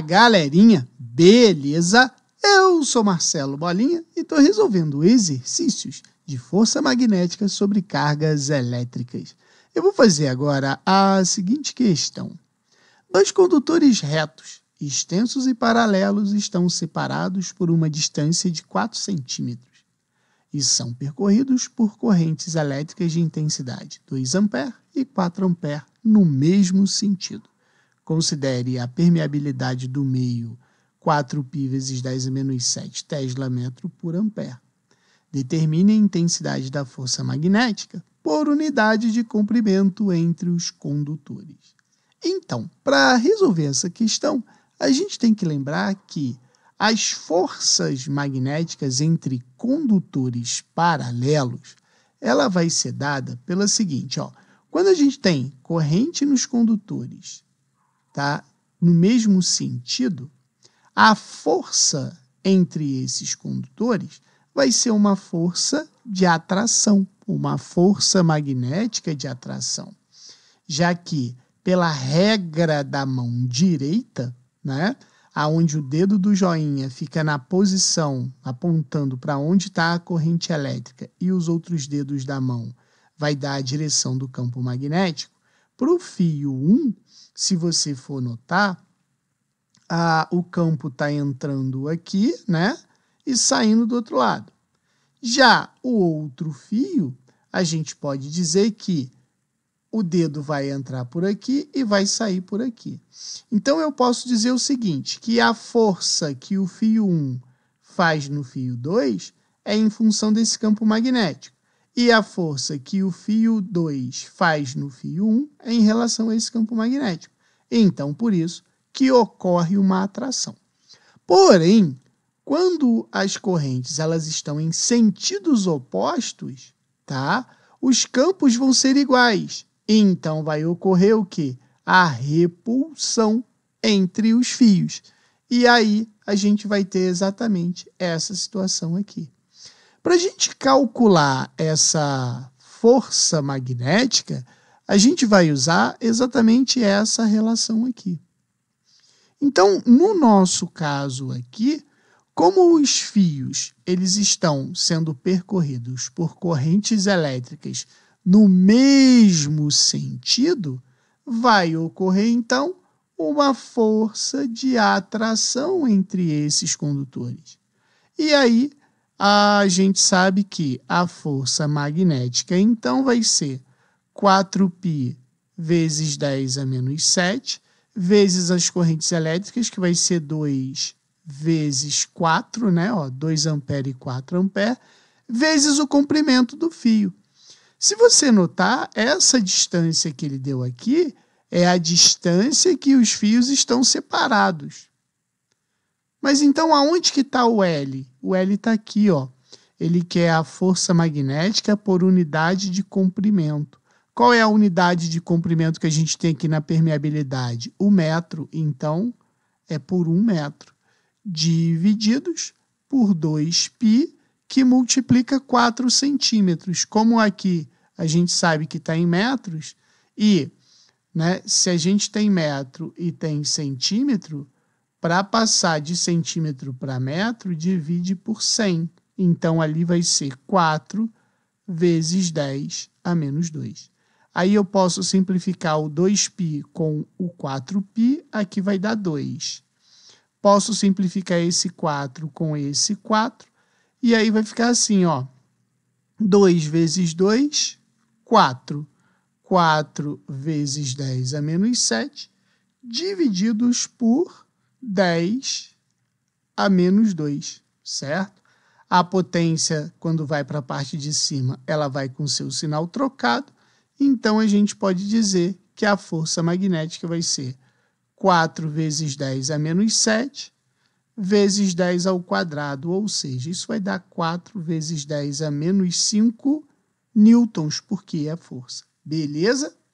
galerinha, beleza? Eu sou Marcelo Bolinha e estou resolvendo exercícios de força magnética sobre cargas elétricas. Eu vou fazer agora a seguinte questão: dois condutores retos, extensos e paralelos, estão separados por uma distância de 4 centímetros e são percorridos por correntes elétricas de intensidade 2 A e 4 A no mesmo sentido. Considere a permeabilidade do meio 4 π vezes 10 a menos 7 Tesla metro por ampere. Determine a intensidade da força magnética por unidade de comprimento entre os condutores. Então, para resolver essa questão, a gente tem que lembrar que as forças magnéticas entre condutores paralelos, ela vai ser dada pela seguinte, ó, quando a gente tem corrente nos condutores tá? No mesmo sentido, a força entre esses condutores vai ser uma força de atração, uma força magnética de atração, já que pela regra da mão direita, né, aonde o dedo do joinha fica na posição apontando para onde está a corrente elétrica e os outros dedos da mão vai dar a direção do campo magnético, para o fio 1, se você for notar, a, o campo está entrando aqui, né? E saindo do outro lado. Já o outro fio, a gente pode dizer que o dedo vai entrar por aqui e vai sair por aqui. Então, eu posso dizer o seguinte, que a força que o fio 1 faz no fio 2 é em função desse campo magnético e a força que o fio 2 faz no fio 1 um é em relação a esse campo magnético. Então, por isso que ocorre uma atração. Porém, quando as correntes elas estão em sentidos opostos, tá? Os campos vão ser iguais. Então vai ocorrer o que? A repulsão entre os fios. E aí a gente vai ter exatamente essa situação aqui. Para a gente calcular essa força magnética, a gente vai usar exatamente essa relação aqui. Então, no nosso caso aqui, como os fios eles estão sendo percorridos por correntes elétricas no mesmo sentido, vai ocorrer então uma força de atração entre esses condutores. E aí a gente sabe que a força magnética então vai ser 4π vezes 10 a menos 7, vezes as correntes elétricas, que vai ser 2 vezes 4, né? Ó, 2 A e 4 A, vezes o comprimento do fio. Se você notar, essa distância que ele deu aqui é a distância que os fios estão separados. Mas então aonde que está o L? O L está aqui, ó. Ele quer a força magnética por unidade de comprimento. Qual é a unidade de comprimento que a gente tem aqui na permeabilidade? O metro. Então, é por um metro. Divididos por 2π, que multiplica 4 centímetros. Como aqui a gente sabe que está em metros, e né, se a gente tem metro e tem centímetro, para passar de centímetro para metro, divide por 100. Então, ali vai ser 4 vezes 10 a menos 2. Aí eu posso simplificar o 2π com o 4π, aqui vai dar 2. Posso simplificar esse 4 com esse 4, e aí vai ficar assim, ó. 2 vezes 2, 4. 4 vezes 10 a menos 7, divididos por 10 a menos 2, certo? A potência, quando vai para a parte de cima, ela vai com seu sinal trocado, então a gente pode dizer que a força magnética vai ser 4 vezes 10 a menos 7 vezes 10 ao quadrado, ou seja, isso vai dar 4 vezes 10 a menos 5 newtons, porque é a força. Beleza?